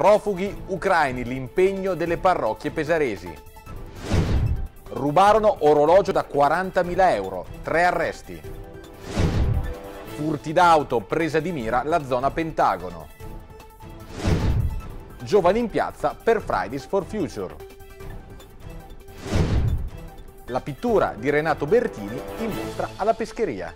Profughi ucraini, l'impegno delle parrocchie pesaresi. Rubarono orologio da 40.000 euro, tre arresti. Furti d'auto, presa di mira, la zona Pentagono. Giovani in piazza per Fridays for Future. La pittura di Renato Bertini in mostra alla pescheria.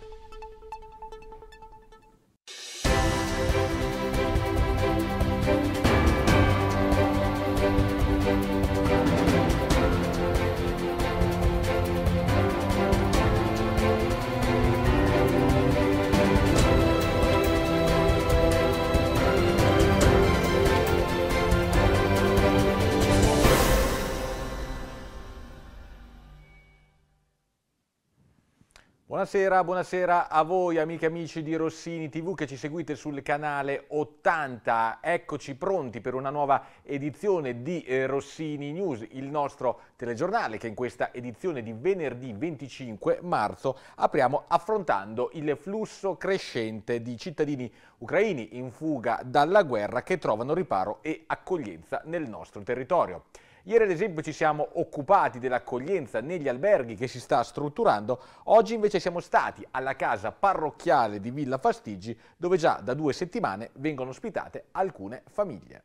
Buonasera, buonasera a voi amiche e amici di Rossini TV che ci seguite sul canale 80. Eccoci pronti per una nuova edizione di eh, Rossini News, il nostro telegiornale che in questa edizione di venerdì 25 marzo apriamo affrontando il flusso crescente di cittadini ucraini in fuga dalla guerra che trovano riparo e accoglienza nel nostro territorio. Ieri ad esempio ci siamo occupati dell'accoglienza negli alberghi che si sta strutturando, oggi invece siamo stati alla casa parrocchiale di Villa Fastigi dove già da due settimane vengono ospitate alcune famiglie.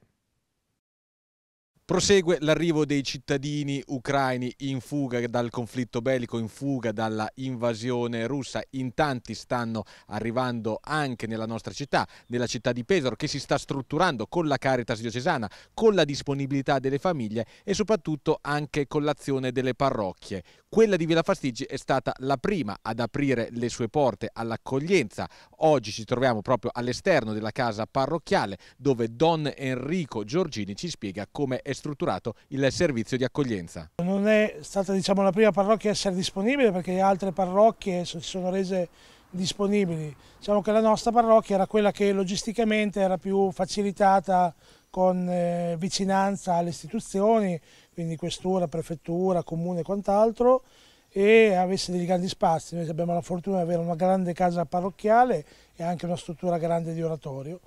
Prosegue l'arrivo dei cittadini ucraini in fuga dal conflitto bellico, in fuga dalla invasione russa. In tanti stanno arrivando anche nella nostra città, nella città di Pesaro, che si sta strutturando con la Caritas diocesana, con la disponibilità delle famiglie e soprattutto anche con l'azione delle parrocchie. Quella di Villa Fastigi è stata la prima ad aprire le sue porte all'accoglienza. Oggi ci troviamo proprio all'esterno della casa parrocchiale dove Don Enrico Giorgini ci spiega come è strutturato il servizio di accoglienza. Non è stata diciamo, la prima parrocchia a essere disponibile perché altre parrocchie si sono rese disponibili. Diciamo che la nostra parrocchia era quella che logisticamente era più facilitata con eh, vicinanza alle istituzioni, quindi questura, prefettura, comune e quant'altro, e avesse dei grandi spazi. Noi abbiamo la fortuna di avere una grande casa parrocchiale e anche una struttura grande di oratorio.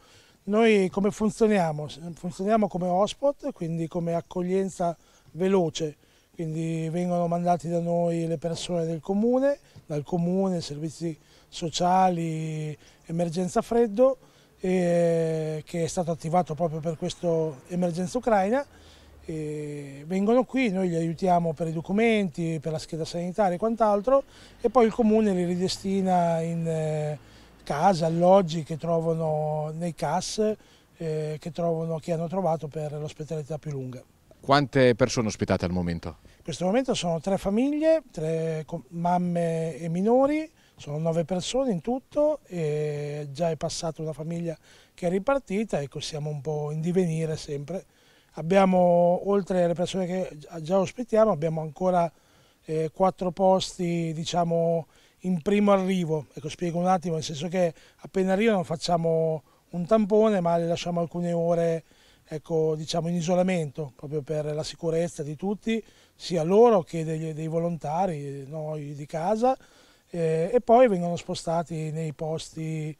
Noi come funzioniamo? Funzioniamo come hotspot, quindi come accoglienza veloce, quindi vengono mandati da noi le persone del comune, dal comune, servizi sociali, emergenza freddo, eh, che è stato attivato proprio per questa emergenza ucraina. E vengono qui, noi li aiutiamo per i documenti, per la scheda sanitaria e quant'altro e poi il comune li ridestina in eh, case, alloggi che trovano nei CAS eh, che, trovano, che hanno trovato per l'ospitalità più lunga. Quante persone ospitate al momento? In questo momento sono tre famiglie, tre mamme e minori, sono nove persone in tutto e già è passata una famiglia che è ripartita, ecco siamo un po' in divenire sempre. Abbiamo, oltre alle persone che già ospitiamo, abbiamo ancora eh, quattro posti diciamo, in primo arrivo. Ecco, spiego un attimo, nel senso che appena arrivano facciamo un tampone ma le lasciamo alcune ore ecco, diciamo in isolamento proprio per la sicurezza di tutti, sia loro che degli, dei volontari, noi di casa eh, e poi vengono spostati nei posti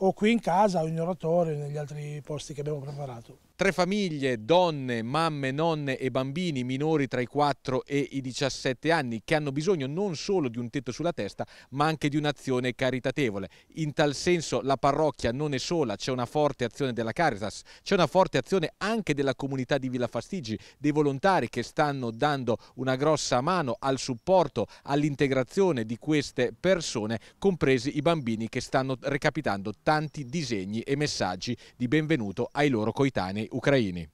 o qui in casa o in oratorio negli altri posti che abbiamo preparato. Tre famiglie, donne, mamme, nonne e bambini minori tra i 4 e i 17 anni che hanno bisogno non solo di un tetto sulla testa ma anche di un'azione caritatevole. In tal senso la parrocchia non è sola, c'è una forte azione della Caritas, c'è una forte azione anche della comunità di Villa Fastigi, dei volontari che stanno dando una grossa mano al supporto, all'integrazione di queste persone, compresi i bambini che stanno recapitando tanti disegni e messaggi di benvenuto ai loro coetanei ucraini.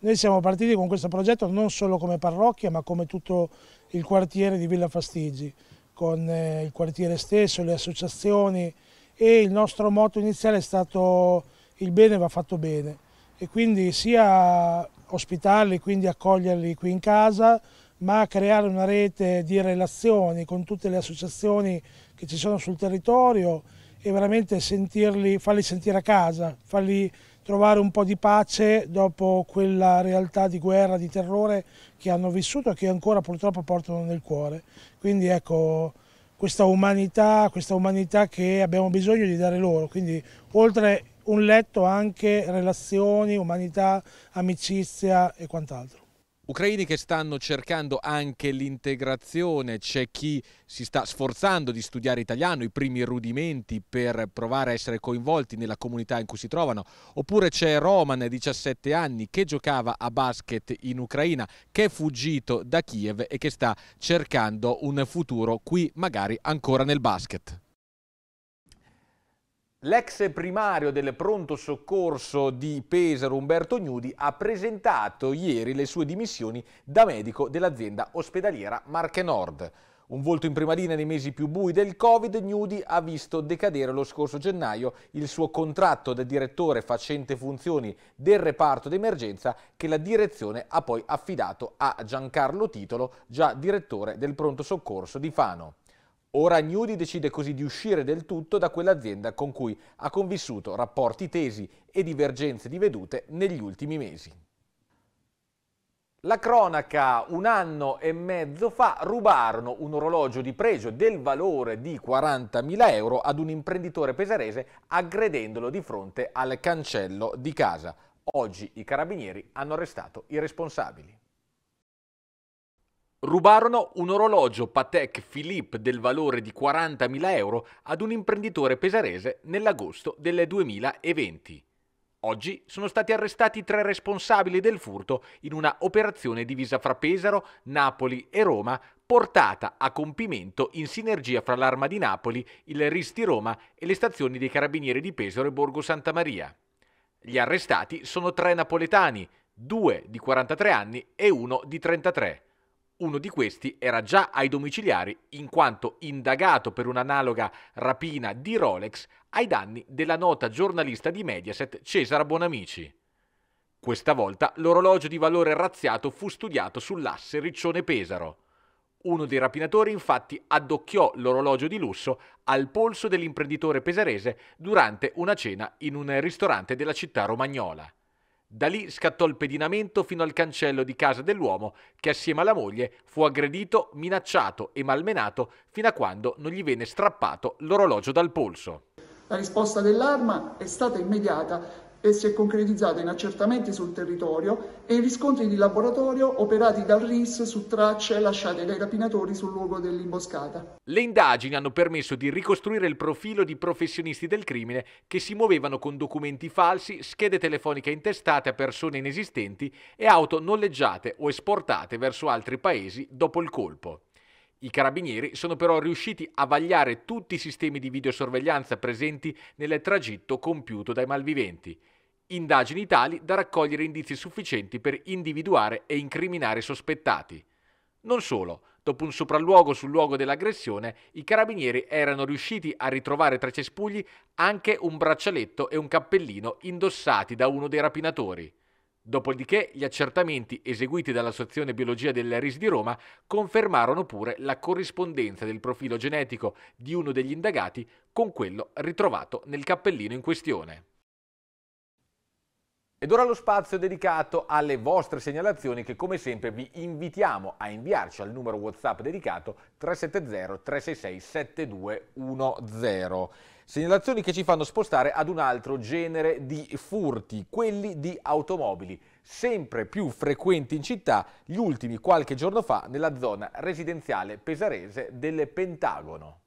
Noi siamo partiti con questo progetto non solo come parrocchia ma come tutto il quartiere di Villa Fastigi, con eh, il quartiere stesso, le associazioni e il nostro motto iniziale è stato il bene va fatto bene e quindi sia ospitarli, quindi accoglierli qui in casa, ma creare una rete di relazioni con tutte le associazioni che ci sono sul territorio e veramente sentirli, farli sentire a casa, farli trovare un po' di pace dopo quella realtà di guerra, di terrore che hanno vissuto e che ancora purtroppo portano nel cuore. Quindi ecco questa umanità, questa umanità che abbiamo bisogno di dare loro, quindi oltre un letto anche relazioni, umanità, amicizia e quant'altro ucraini che stanno cercando anche l'integrazione, c'è chi si sta sforzando di studiare italiano, i primi rudimenti per provare a essere coinvolti nella comunità in cui si trovano, oppure c'è Roman, 17 anni, che giocava a basket in Ucraina, che è fuggito da Kiev e che sta cercando un futuro qui magari ancora nel basket. L'ex primario del pronto soccorso di Pesaro, Umberto Gnudi, ha presentato ieri le sue dimissioni da medico dell'azienda ospedaliera Marche Nord. Un volto in prima linea nei mesi più bui del Covid, Gnudi ha visto decadere lo scorso gennaio il suo contratto da direttore facente funzioni del reparto d'emergenza che la direzione ha poi affidato a Giancarlo Titolo, già direttore del pronto soccorso di Fano. Ora Agnudi decide così di uscire del tutto da quell'azienda con cui ha convissuto rapporti tesi e divergenze di vedute negli ultimi mesi. La cronaca un anno e mezzo fa rubarono un orologio di pregio del valore di 40.000 euro ad un imprenditore pesarese aggredendolo di fronte al cancello di casa. Oggi i carabinieri hanno arrestato i responsabili. Rubarono un orologio Patek Philippe del valore di 40.000 euro ad un imprenditore pesarese nell'agosto del 2020. Oggi sono stati arrestati tre responsabili del furto in una operazione divisa fra Pesaro, Napoli e Roma, portata a compimento in sinergia fra l'Arma di Napoli, il RIS di Roma e le stazioni dei Carabinieri di Pesaro e Borgo Santa Maria. Gli arrestati sono tre napoletani, due di 43 anni e uno di 33. Uno di questi era già ai domiciliari in quanto indagato per un'analoga rapina di Rolex ai danni della nota giornalista di Mediaset Cesara Bonamici. Questa volta l'orologio di valore razziato fu studiato sull'asse Riccione-Pesaro. Uno dei rapinatori infatti addocchiò l'orologio di lusso al polso dell'imprenditore pesarese durante una cena in un ristorante della città romagnola. Da lì scattò il pedinamento fino al cancello di casa dell'uomo che assieme alla moglie fu aggredito, minacciato e malmenato fino a quando non gli venne strappato l'orologio dal polso. La risposta dell'arma è stata immediata e si è concretizzata in accertamenti sul territorio e in riscontri di laboratorio operati dal RIS su tracce lasciate dai rapinatori sul luogo dell'imboscata. Le indagini hanno permesso di ricostruire il profilo di professionisti del crimine che si muovevano con documenti falsi, schede telefoniche intestate a persone inesistenti e auto noleggiate o esportate verso altri paesi dopo il colpo. I carabinieri sono però riusciti a vagliare tutti i sistemi di videosorveglianza presenti nel tragitto compiuto dai malviventi indagini tali da raccogliere indizi sufficienti per individuare e incriminare i sospettati. Non solo, dopo un sopralluogo sul luogo dell'aggressione, i carabinieri erano riusciti a ritrovare tra i cespugli anche un braccialetto e un cappellino indossati da uno dei rapinatori. Dopodiché gli accertamenti eseguiti dall'Associazione Biologia del RIS di Roma confermarono pure la corrispondenza del profilo genetico di uno degli indagati con quello ritrovato nel cappellino in questione. Ed ora lo spazio dedicato alle vostre segnalazioni che come sempre vi invitiamo a inviarci al numero WhatsApp dedicato 370 366 7210. Segnalazioni che ci fanno spostare ad un altro genere di furti, quelli di automobili, sempre più frequenti in città, gli ultimi qualche giorno fa nella zona residenziale pesarese del Pentagono.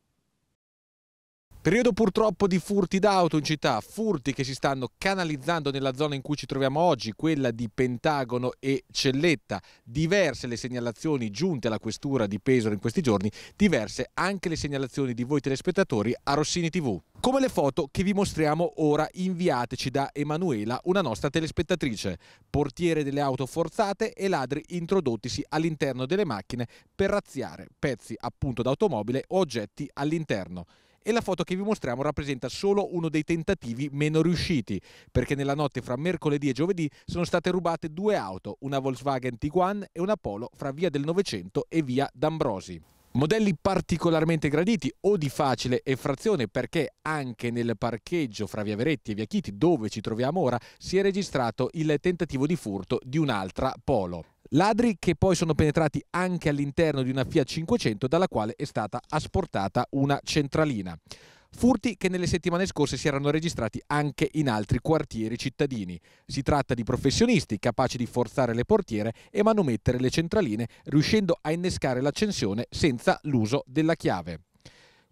Periodo purtroppo di furti d'auto in città, furti che si stanno canalizzando nella zona in cui ci troviamo oggi, quella di Pentagono e Celletta. Diverse le segnalazioni giunte alla questura di Pesaro in questi giorni, diverse anche le segnalazioni di voi telespettatori a Rossini TV. Come le foto che vi mostriamo ora inviateci da Emanuela, una nostra telespettatrice, portiere delle auto forzate e ladri introdottisi all'interno delle macchine per razziare pezzi appunto d'automobile o oggetti all'interno e la foto che vi mostriamo rappresenta solo uno dei tentativi meno riusciti, perché nella notte fra mercoledì e giovedì sono state rubate due auto, una Volkswagen Tiguan e una Polo fra Via del Novecento e Via D'Ambrosi. Modelli particolarmente graditi o di facile effrazione perché anche nel parcheggio fra Via Veretti e Via Chiti, dove ci troviamo ora, si è registrato il tentativo di furto di un'altra Polo. Ladri che poi sono penetrati anche all'interno di una Fiat 500 dalla quale è stata asportata una centralina. Furti che nelle settimane scorse si erano registrati anche in altri quartieri cittadini. Si tratta di professionisti capaci di forzare le portiere e manomettere le centraline riuscendo a innescare l'accensione senza l'uso della chiave.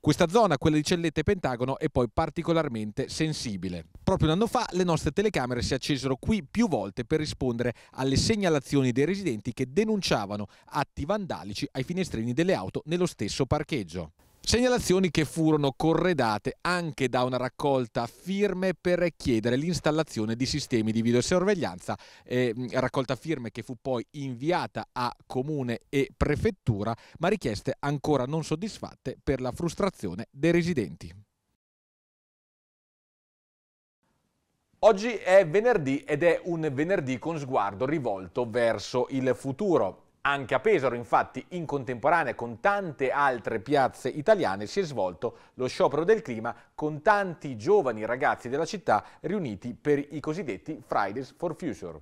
Questa zona, quella di Cellette e Pentagono, è poi particolarmente sensibile. Proprio un anno fa le nostre telecamere si accesero qui più volte per rispondere alle segnalazioni dei residenti che denunciavano atti vandalici ai finestrini delle auto nello stesso parcheggio. Segnalazioni che furono corredate anche da una raccolta firme per chiedere l'installazione di sistemi di videosorveglianza, eh, raccolta firme che fu poi inviata a comune e prefettura, ma richieste ancora non soddisfatte per la frustrazione dei residenti. Oggi è venerdì ed è un venerdì con sguardo rivolto verso il futuro. Anche a Pesaro, infatti, in contemporanea con tante altre piazze italiane, si è svolto lo sciopero del clima con tanti giovani ragazzi della città riuniti per i cosiddetti Fridays for Future.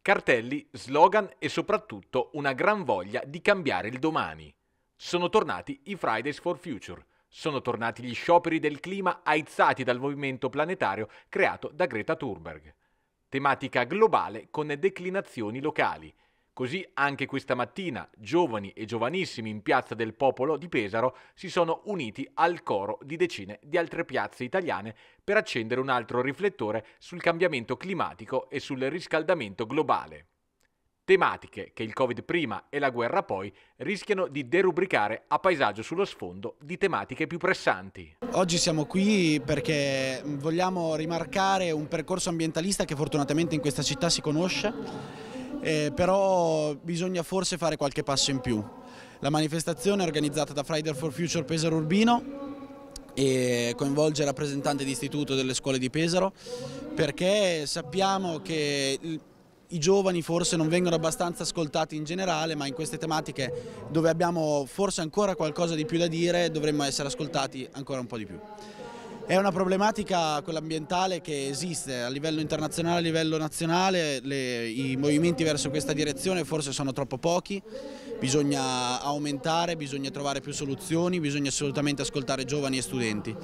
Cartelli, slogan e soprattutto una gran voglia di cambiare il domani. Sono tornati i Fridays for Future, sono tornati gli scioperi del clima aizzati dal movimento planetario creato da Greta Thunberg tematica globale con declinazioni locali. Così anche questa mattina giovani e giovanissimi in Piazza del Popolo di Pesaro si sono uniti al coro di decine di altre piazze italiane per accendere un altro riflettore sul cambiamento climatico e sul riscaldamento globale tematiche che il Covid prima e la guerra poi rischiano di derubricare a paesaggio sullo sfondo di tematiche più pressanti. Oggi siamo qui perché vogliamo rimarcare un percorso ambientalista che fortunatamente in questa città si conosce, eh, però bisogna forse fare qualche passo in più. La manifestazione è organizzata da Friday for Future Pesaro Urbino e coinvolge rappresentanti di istituto delle scuole di Pesaro perché sappiamo che i giovani forse non vengono abbastanza ascoltati in generale, ma in queste tematiche dove abbiamo forse ancora qualcosa di più da dire dovremmo essere ascoltati ancora un po' di più. È una problematica, quella ambientale, che esiste a livello internazionale, a livello nazionale, le, i movimenti verso questa direzione forse sono troppo pochi, bisogna aumentare, bisogna trovare più soluzioni, bisogna assolutamente ascoltare giovani e studenti.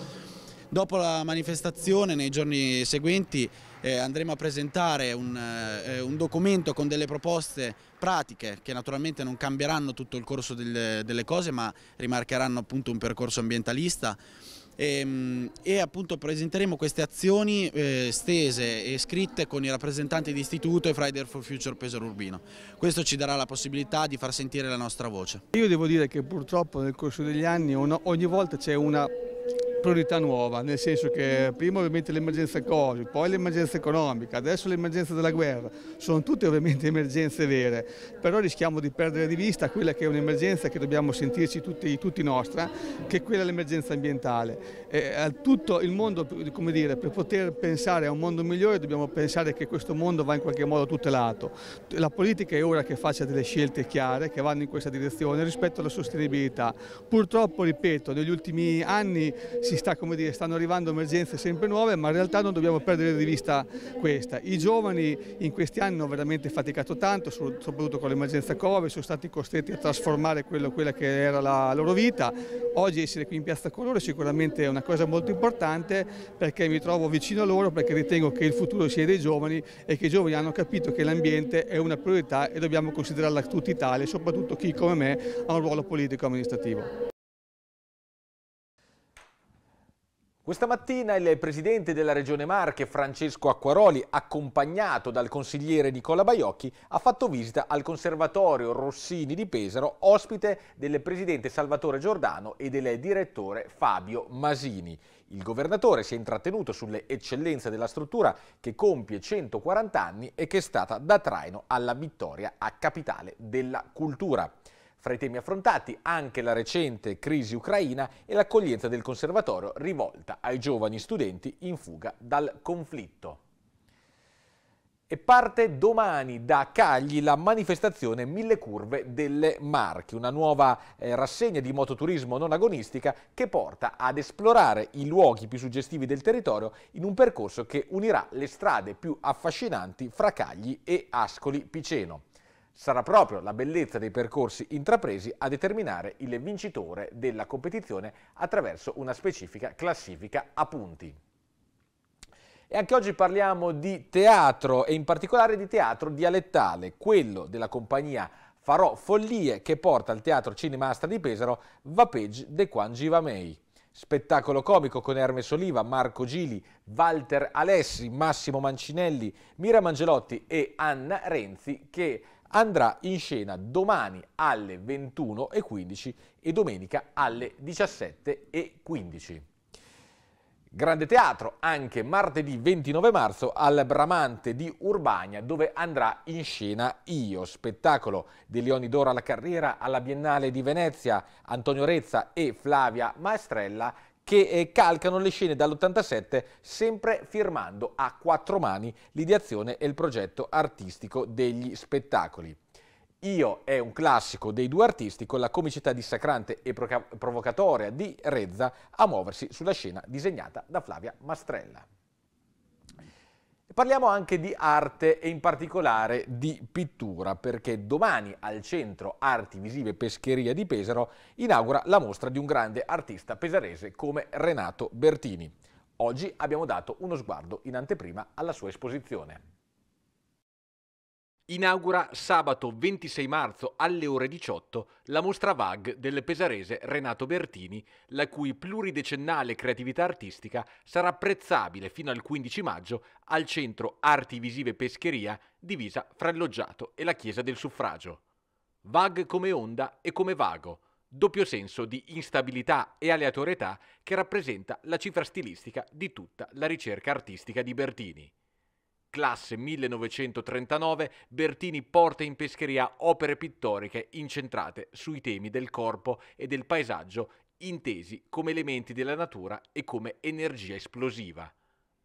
Dopo la manifestazione nei giorni seguenti eh, andremo a presentare un, eh, eh, un, documento con delle proposte pratiche che naturalmente non cambieranno tutto il corso del, delle cose ma rimarcheranno appunto un percorso ambientalista e, ehm, e, appunto presenteremo queste azioni eh, stese e scritte con i rappresentanti di istituto e Friday for Future Pesaro Urbino. Questo ci darà la possibilità di far sentire la nostra voce. Io devo dire che purtroppo nel corso degli anni ogni volta c'è una priorità nuova, nel senso che prima ovviamente l'emergenza Covid, poi l'emergenza economica, adesso l'emergenza della guerra, sono tutte ovviamente emergenze vere, però rischiamo di perdere di vista quella che è un'emergenza che dobbiamo sentirci tutti, tutti nostra, che è quella dell'emergenza ambientale. E, eh, tutto il mondo, come dire, per poter pensare a un mondo migliore dobbiamo pensare che questo mondo va in qualche modo tutelato. La politica è ora che faccia delle scelte chiare che vanno in questa direzione rispetto alla sostenibilità. Purtroppo, ripeto, negli ultimi anni si sta, dire, stanno arrivando emergenze sempre nuove, ma in realtà non dobbiamo perdere di vista questa. I giovani in questi anni hanno veramente faticato tanto, soprattutto con l'emergenza Covid, sono stati costretti a trasformare quello, quella che era la loro vita. Oggi essere qui in Piazza Colore sicuramente è una cosa molto importante perché mi trovo vicino a loro, perché ritengo che il futuro sia dei giovani e che i giovani hanno capito che l'ambiente è una priorità e dobbiamo considerarla tutti tale, soprattutto chi come me ha un ruolo politico amministrativo. Questa mattina il presidente della Regione Marche, Francesco Acquaroli, accompagnato dal consigliere Nicola Baiocchi, ha fatto visita al Conservatorio Rossini di Pesaro, ospite del presidente Salvatore Giordano e del direttore Fabio Masini. Il governatore si è intrattenuto sulle eccellenze della struttura che compie 140 anni e che è stata da traino alla vittoria a capitale della cultura. Fra i temi affrontati anche la recente crisi ucraina e l'accoglienza del conservatorio rivolta ai giovani studenti in fuga dal conflitto. E parte domani da Cagli la manifestazione Mille Curve delle Marche, una nuova eh, rassegna di mototurismo non agonistica che porta ad esplorare i luoghi più suggestivi del territorio in un percorso che unirà le strade più affascinanti fra Cagli e Ascoli Piceno. Sarà proprio la bellezza dei percorsi intrapresi a determinare il vincitore della competizione attraverso una specifica classifica a punti. E anche oggi parliamo di teatro e in particolare di teatro dialettale, quello della compagnia Farò Follie che porta al Teatro Cinemastra di Pesaro Vapeggi de Quan Givamei. Spettacolo comico con Erme Soliva, Marco Gili, Walter Alessi, Massimo Mancinelli, Mira Mangelotti e Anna Renzi che andrà in scena domani alle 21.15 e domenica alle 17.15. Grande teatro anche martedì 29 marzo al Bramante di Urbania dove andrà in scena Io, spettacolo di Leonidora alla Carriera alla Biennale di Venezia, Antonio Rezza e Flavia Maestrella che eh, calcano le scene dall'87 sempre firmando a quattro mani l'ideazione e il progetto artistico degli spettacoli. Io è un classico dei due artisti con la comicità dissacrante e provocatoria di Rezza a muoversi sulla scena disegnata da Flavia Mastrella. Parliamo anche di arte e in particolare di pittura, perché domani al Centro Arti Visive Pescheria di Pesaro inaugura la mostra di un grande artista pesarese come Renato Bertini. Oggi abbiamo dato uno sguardo in anteprima alla sua esposizione inaugura sabato 26 marzo alle ore 18 la mostra VAG del pesarese Renato Bertini, la cui pluridecennale creatività artistica sarà apprezzabile fino al 15 maggio al Centro Arti Visive Pescheria, divisa fra il loggiato e la Chiesa del Suffragio. VAG come onda e come vago, doppio senso di instabilità e aleatorietà che rappresenta la cifra stilistica di tutta la ricerca artistica di Bertini classe 1939, Bertini porta in pescheria opere pittoriche incentrate sui temi del corpo e del paesaggio, intesi come elementi della natura e come energia esplosiva.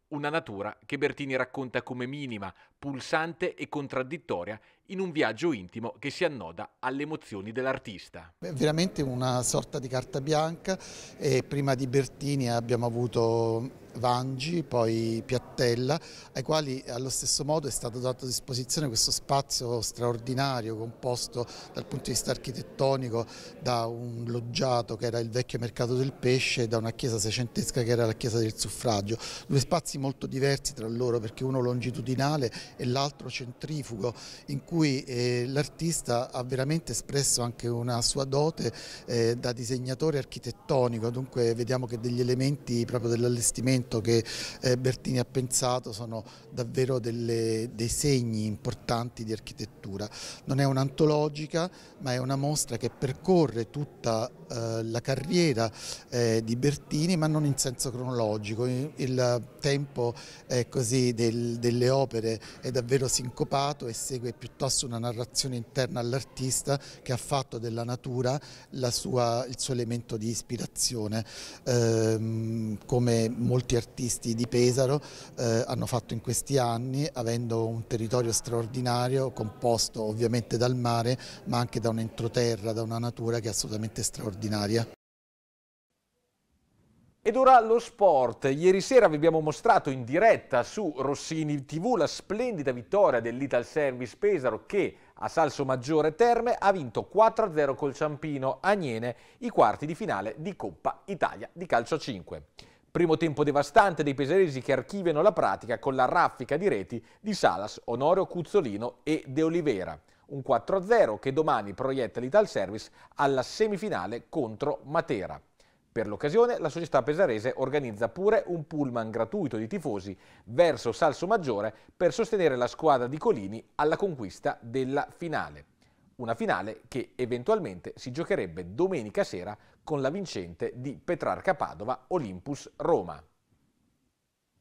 Una natura che Bertini racconta come minima, pulsante e contraddittoria in un viaggio intimo che si annoda alle emozioni dell'artista. È veramente una sorta di carta bianca e prima di Bertini abbiamo avuto Vangi, poi Piattella, ai quali allo stesso modo è stato dato a disposizione questo spazio straordinario composto dal punto di vista architettonico da un loggiato che era il vecchio mercato del pesce e da una chiesa seicentesca che era la chiesa del suffragio. Due spazi molto diversi tra loro perché uno longitudinale e l'altro centrifugo in cui cui eh, l'artista ha veramente espresso anche una sua dote eh, da disegnatore architettonico, dunque vediamo che degli elementi proprio dell'allestimento che eh, Bertini ha pensato sono davvero delle, dei segni importanti di architettura. Non è un'antologica ma è una mostra che percorre tutta eh, la carriera eh, di Bertini ma non in senso cronologico, il tempo così, del, delle opere è davvero sincopato e segue piuttosto fosse una narrazione interna all'artista che ha fatto della natura sua, il suo elemento di ispirazione, eh, come molti artisti di Pesaro eh, hanno fatto in questi anni, avendo un territorio straordinario composto ovviamente dal mare, ma anche da un'entroterra, da una natura che è assolutamente straordinaria. Ed ora lo sport. Ieri sera vi abbiamo mostrato in diretta su Rossini TV la splendida vittoria dell'Ital Service Pesaro che a Salso Maggiore Terme ha vinto 4-0 col Ciampino Agnene i quarti di finale di Coppa Italia di calcio 5. Primo tempo devastante dei pesaresi che archiviano la pratica con la raffica di reti di Salas, Onorio Cuzzolino e De Olivera. Un 4-0 che domani proietta l'Ital Service alla semifinale contro Matera. Per l'occasione la società pesarese organizza pure un pullman gratuito di tifosi verso Salso Maggiore per sostenere la squadra di Colini alla conquista della finale. Una finale che eventualmente si giocherebbe domenica sera con la vincente di Petrarca Padova Olympus Roma.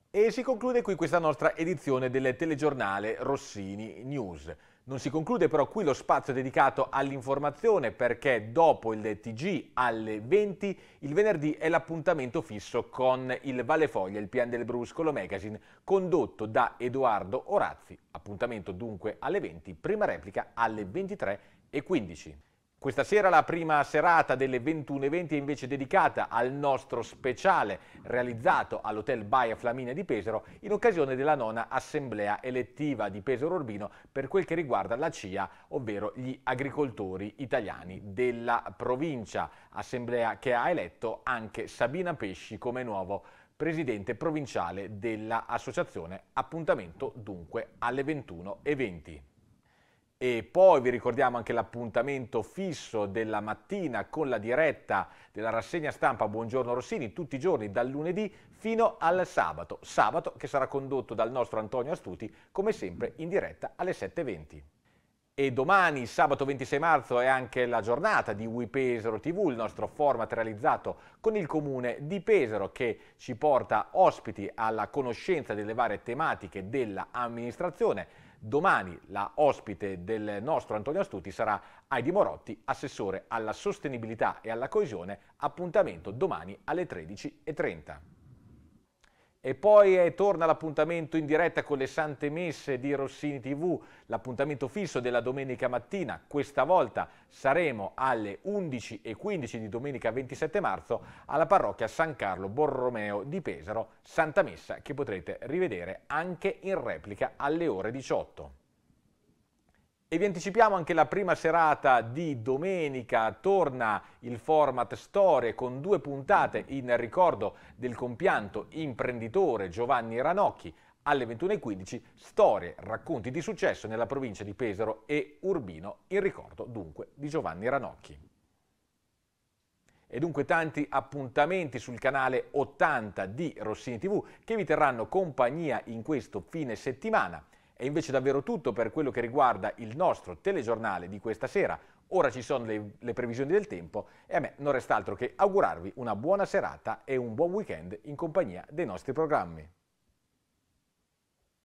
E si conclude qui questa nostra edizione del telegiornale Rossini News. Non si conclude però qui lo spazio dedicato all'informazione perché dopo il TG alle 20 il venerdì è l'appuntamento fisso con il Vale Foglia, il Pian del Bruscolo Magazine condotto da Edoardo Orazzi. Appuntamento dunque alle 20, prima replica alle 23 e 15. Questa sera la prima serata delle 21.20 è invece dedicata al nostro speciale realizzato all'Hotel Baia Flaminia di Pesaro in occasione della nona assemblea elettiva di Pesaro Urbino per quel che riguarda la CIA, ovvero gli agricoltori italiani della provincia, assemblea che ha eletto anche Sabina Pesci come nuovo presidente provinciale dell'associazione. Appuntamento dunque alle 21.20. E poi vi ricordiamo anche l'appuntamento fisso della mattina con la diretta della rassegna stampa Buongiorno Rossini tutti i giorni dal lunedì fino al sabato. Sabato che sarà condotto dal nostro Antonio Astuti come sempre in diretta alle 7.20. E domani, sabato 26 marzo, è anche la giornata di We Pesaro TV, il nostro format realizzato con il comune di Pesaro che ci porta ospiti alla conoscenza delle varie tematiche dell'amministrazione Domani la ospite del nostro Antonio Astuti sarà Heidi Morotti, assessore alla sostenibilità e alla coesione, appuntamento domani alle 13.30. E poi eh, torna l'appuntamento in diretta con le Sante Messe di Rossini TV, l'appuntamento fisso della domenica mattina. Questa volta saremo alle 11.15 di domenica 27 marzo alla parrocchia San Carlo Borromeo di Pesaro, Santa Messa che potrete rivedere anche in replica alle ore 18. E vi anticipiamo anche la prima serata di domenica, torna il format Storie con due puntate in ricordo del compianto imprenditore Giovanni Ranocchi. Alle 21.15 storie, racconti di successo nella provincia di Pesaro e Urbino, in ricordo dunque di Giovanni Ranocchi. E dunque tanti appuntamenti sul canale 80 di Rossini TV che vi terranno compagnia in questo fine settimana. È invece davvero tutto per quello che riguarda il nostro telegiornale di questa sera. Ora ci sono le, le previsioni del tempo e a me non resta altro che augurarvi una buona serata e un buon weekend in compagnia dei nostri programmi.